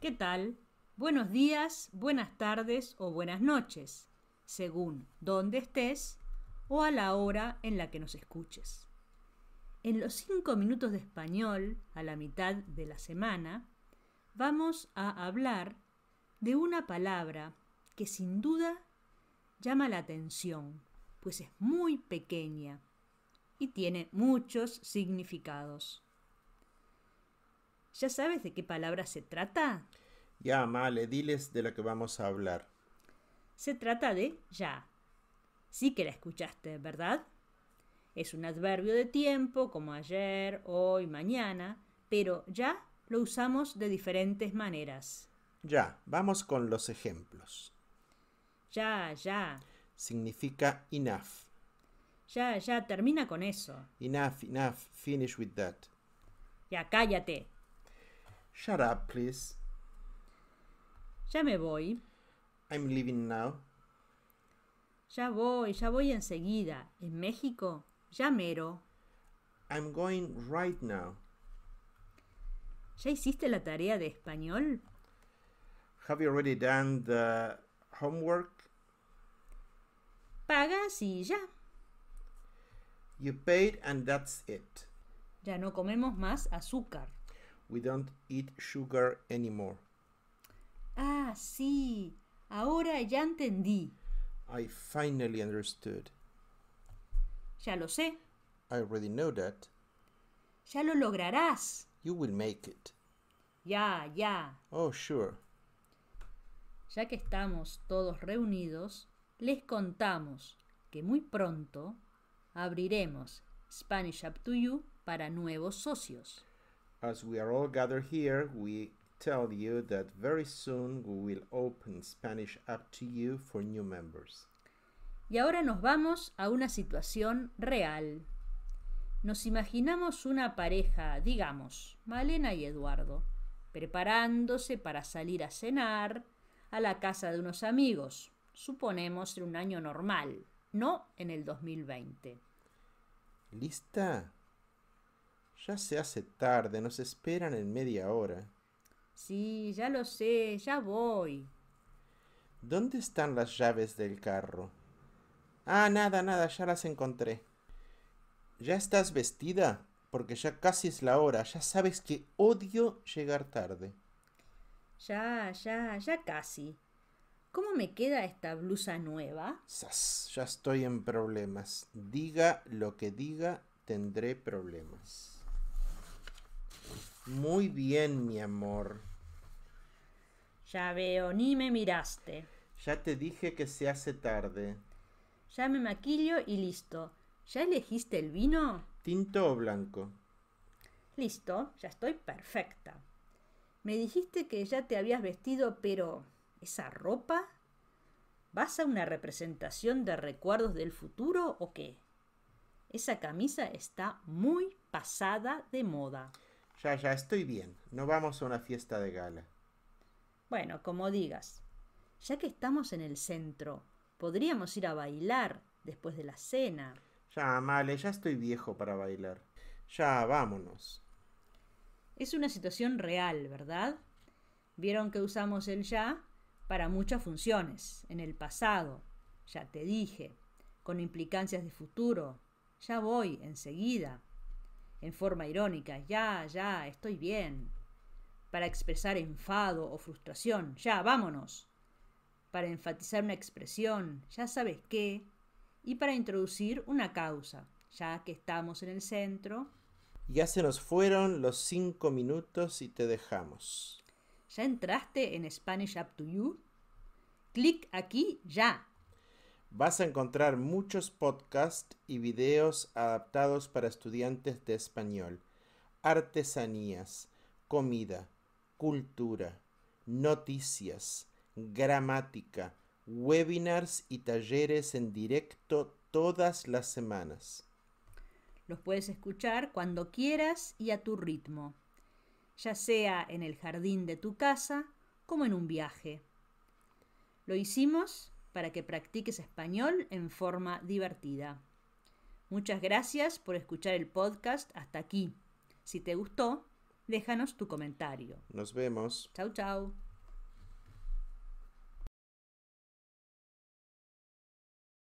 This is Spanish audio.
¿Qué tal? Buenos días, buenas tardes o buenas noches, según dónde estés o a la hora en la que nos escuches. En los cinco minutos de español, a la mitad de la semana, vamos a hablar de una palabra que sin duda llama la atención, pues es muy pequeña y tiene muchos significados. ¿Ya sabes de qué palabra se trata? Ya, Male, diles de lo que vamos a hablar. Se trata de ya. Sí que la escuchaste, ¿verdad? Es un adverbio de tiempo como ayer, hoy, mañana, pero ya lo usamos de diferentes maneras. Ya, vamos con los ejemplos. Ya, ya. Significa enough. Ya, ya, termina con eso. Enough, enough, finish with that. Ya, cállate, Shut up, please. Ya me voy. I'm leaving now. Ya voy, ya voy enseguida. En México, ya mero. I'm going right now. ¿Ya hiciste la tarea de español? Have you already done the homework? Pagas y ya. You paid and that's it. Ya no comemos más azúcar. We don't eat sugar anymore. Ah, sí. Ahora ya entendí. I finally understood. Ya lo sé. I already know that. Ya lo lograrás. You will make it. Ya, ya. Oh, sure. Ya que estamos todos reunidos, les contamos que muy pronto abriremos Spanish Up to You para nuevos socios. As we are all gathered here, we tell you that very soon we will open Spanish up to you for new members. Y ahora nos vamos a una situación real. Nos imaginamos una pareja, digamos, Malena y Eduardo, preparándose para salir a cenar a la casa de unos amigos, suponemos en un año normal, no en el 2020. ¿Lista? Ya se hace tarde, nos esperan en media hora. Sí, ya lo sé, ya voy. ¿Dónde están las llaves del carro? Ah, nada, nada, ya las encontré. ¿Ya estás vestida? Porque ya casi es la hora, ya sabes que odio llegar tarde. Ya, ya, ya casi. ¿Cómo me queda esta blusa nueva? Sas, ya estoy en problemas. Diga lo que diga, tendré problemas. Muy bien, mi amor. Ya veo, ni me miraste. Ya te dije que se hace tarde. Ya me maquillo y listo. ¿Ya elegiste el vino? Tinto o blanco. Listo, ya estoy perfecta. Me dijiste que ya te habías vestido, pero ¿esa ropa? ¿Vas a una representación de recuerdos del futuro o qué? Esa camisa está muy pasada de moda. Ya, ya, estoy bien. No vamos a una fiesta de gala. Bueno, como digas. Ya que estamos en el centro, podríamos ir a bailar después de la cena. Ya, Male, ya estoy viejo para bailar. Ya, vámonos. Es una situación real, ¿verdad? Vieron que usamos el ya para muchas funciones, en el pasado, ya te dije, con implicancias de futuro. Ya voy, enseguida en forma irónica, ya, ya, estoy bien, para expresar enfado o frustración, ya, vámonos, para enfatizar una expresión, ya sabes qué, y para introducir una causa, ya que estamos en el centro. Ya se nos fueron los cinco minutos y te dejamos. ¿Ya entraste en Spanish Up to You? Clic aquí ya vas a encontrar muchos podcasts y videos adaptados para estudiantes de español, artesanías, comida, cultura, noticias, gramática, webinars y talleres en directo todas las semanas. Los puedes escuchar cuando quieras y a tu ritmo, ya sea en el jardín de tu casa como en un viaje. Lo hicimos para que practiques español en forma divertida. Muchas gracias por escuchar el podcast hasta aquí. Si te gustó, déjanos tu comentario. Nos vemos. Chau, chau.